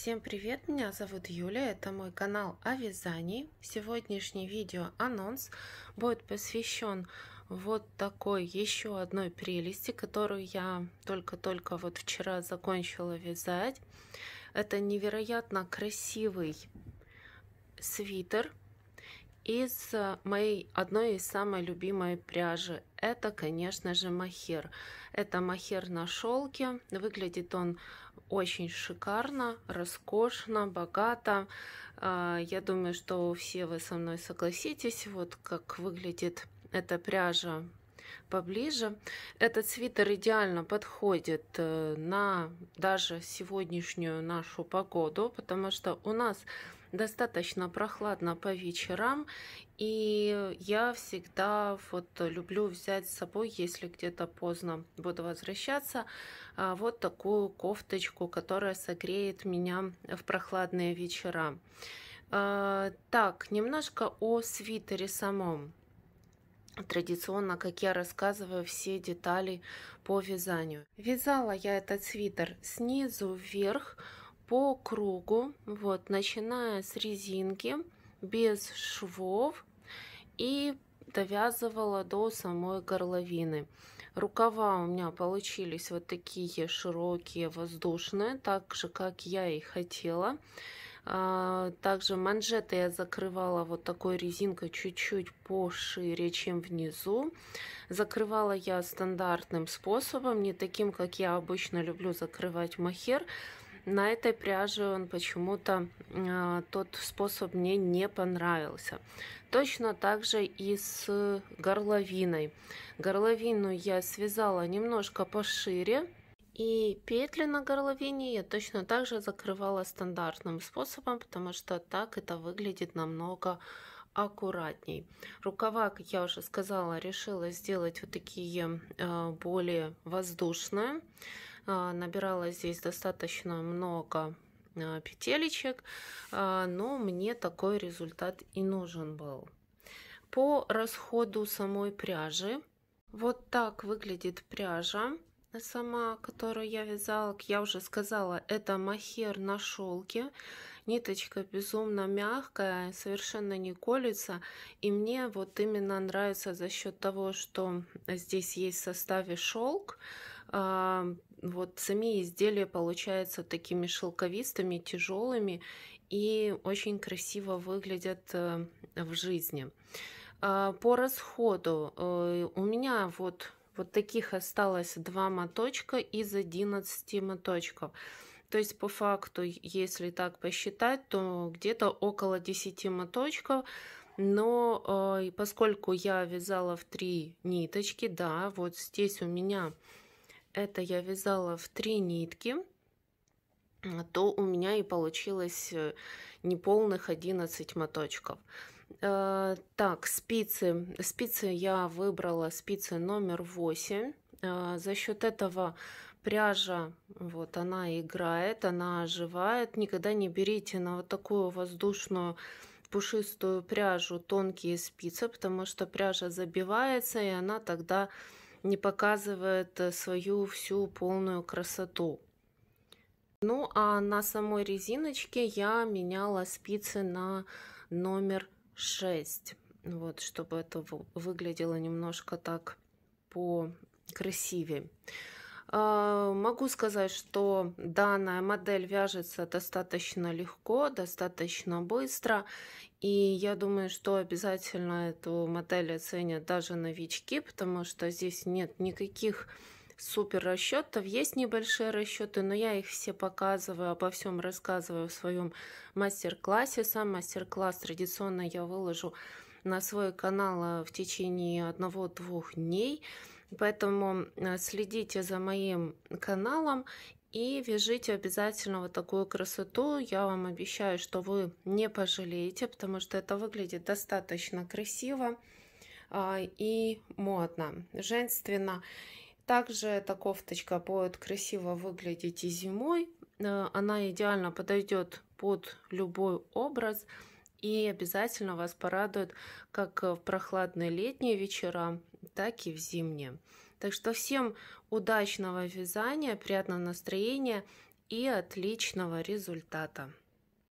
Всем привет, меня зовут Юля, это мой канал о вязании. Сегодняшний видео-анонс будет посвящен вот такой еще одной прелести, которую я только-только вот вчера закончила вязать. Это невероятно красивый свитер из э, моей одной из самой любимой пряжи это, конечно же, махер. Это махер на шелке. Выглядит он очень шикарно, роскошно, богато. А, я думаю, что все вы со мной согласитесь, вот как выглядит эта пряжа поближе. Этот свитер идеально подходит э, на даже сегодняшнюю нашу погоду, потому что у нас достаточно прохладно по вечерам, и я всегда вот люблю взять с собой, если где-то поздно буду возвращаться, а, вот такую кофточку, которая согреет меня в прохладные вечера. А, так, немножко о свитере самом. Традиционно, как я рассказываю, все детали по вязанию. Вязала я этот свитер снизу вверх, по кругу, вот, начиная с резинки, без швов и довязывала до самой горловины. Рукава у меня получились вот такие широкие, воздушные, так же, как я и хотела. А, также манжеты я закрывала вот такой резинкой чуть-чуть пошире, чем внизу. Закрывала я стандартным способом, не таким, как я обычно люблю закрывать махер на этой пряже он почему-то э, тот способ мне не понравился. Точно так же и с горловиной. Горловину я связала немножко пошире, и петли на горловине я точно так же закрывала стандартным способом, потому что так это выглядит намного аккуратней. Рукава, как я уже сказала, решила сделать вот такие а, более воздушные. А, набирала здесь достаточно много а, петелечек, а, но мне такой результат и нужен был. По расходу самой пряжи. Вот так выглядит пряжа сама, которую я вязала. Я уже сказала, это махер на шелке. Ниточка безумно мягкая, совершенно не колется. И мне вот именно нравится за счет того, что здесь есть в составе шелк. А, вот сами изделия получаются такими шелковистыми, тяжелыми и очень красиво выглядят э, в жизни. А, по расходу э, у меня вот, вот таких осталось два моточка из 11 моточков. То есть по факту, если так посчитать, то где-то около 10 моточков. Но а, поскольку я вязала в три ниточки, да, вот здесь у меня это я вязала в три нитки, а то у меня и получилось э, неполных 11 моточков. Э, так, спицы. Спицы я выбрала, спицы номер 8. Э, за счет этого пряжа, вот она играет, она оживает. Никогда не берите на вот такую воздушную пушистую пряжу тонкие спицы, потому что пряжа забивается, и она тогда не показывает э, свою всю полную красоту. Ну а на самой резиночке я меняла спицы на номер 6, вот, чтобы это выглядело немножко так по красивее. А, могу сказать, что данная модель вяжется достаточно легко, достаточно быстро. И я думаю, что обязательно эту модель оценят даже новички, потому что здесь нет никаких супер расчетов. Есть небольшие расчеты, но я их все показываю, обо всем рассказываю в своем мастер-классе. Сам мастер-класс традиционно я выложу на свой канал а, в течение одного-двух дней. Поэтому э, следите за моим каналом и вяжите обязательно вот такую красоту. Я вам обещаю, что вы не пожалеете, потому что это выглядит достаточно красиво а, и модно, женственно. Также эта кофточка будет красиво выглядеть и зимой. Э, она идеально подойдет под любой образ и обязательно вас порадует как э, в прохладные летние вечера, так и в зимнем. Так что всем удачного вязания, приятного настроения и отличного результата.